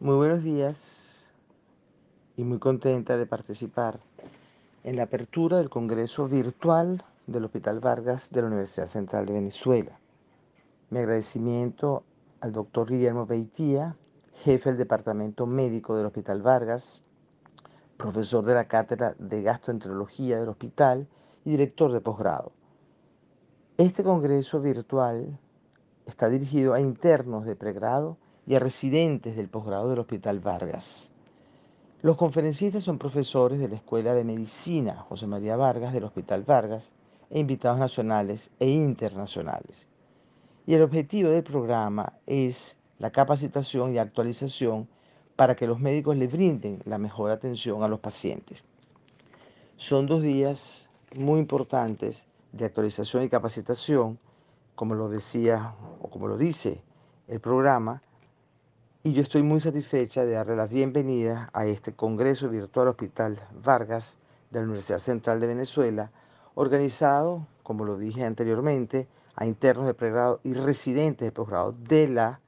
Muy buenos días y muy contenta de participar en la apertura del Congreso Virtual del Hospital Vargas de la Universidad Central de Venezuela. Mi agradecimiento al doctor Guillermo Beitía, jefe del Departamento Médico del Hospital Vargas, profesor de la Cátedra de Gastroenterología del Hospital y director de posgrado. Este Congreso Virtual está dirigido a internos de pregrado y a residentes del posgrado del Hospital Vargas. Los conferencistas son profesores de la Escuela de Medicina José María Vargas del Hospital Vargas e invitados nacionales e internacionales. Y el objetivo del programa es la capacitación y actualización para que los médicos le brinden la mejor atención a los pacientes. Son dos días muy importantes de actualización y capacitación, como lo decía o como lo dice el programa, y yo estoy muy satisfecha de darle las bienvenidas a este Congreso Virtual Hospital Vargas de la Universidad Central de Venezuela, organizado, como lo dije anteriormente, a internos de pregrado y residentes de posgrado de la,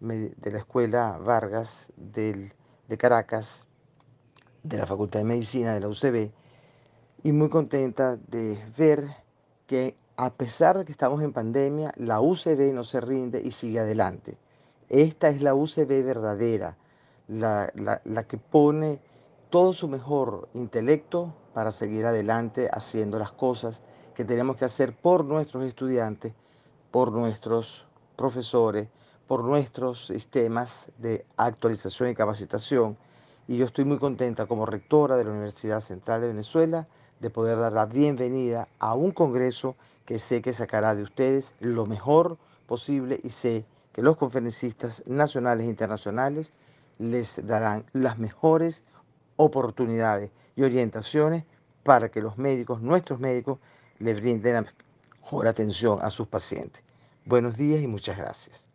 de la Escuela Vargas de Caracas, de la Facultad de Medicina de la UCB, y muy contenta de ver que a pesar de que estamos en pandemia, la UCB no se rinde y sigue adelante. Esta es la UCB verdadera, la, la que pone todo su mejor intelecto para seguir adelante haciendo las cosas que tenemos que hacer por nuestros estudiantes, por nuestros profesores, por nuestros sistemas de actualización y capacitación. Y yo estoy muy contenta como rectora de la Universidad Central de Venezuela de poder dar la bienvenida a un congreso que sé que sacará de ustedes lo mejor posible y sé que los conferencistas nacionales e internacionales les darán las mejores oportunidades y orientaciones para que los médicos, nuestros médicos, les brinden la mejor atención a sus pacientes. Buenos días y muchas gracias.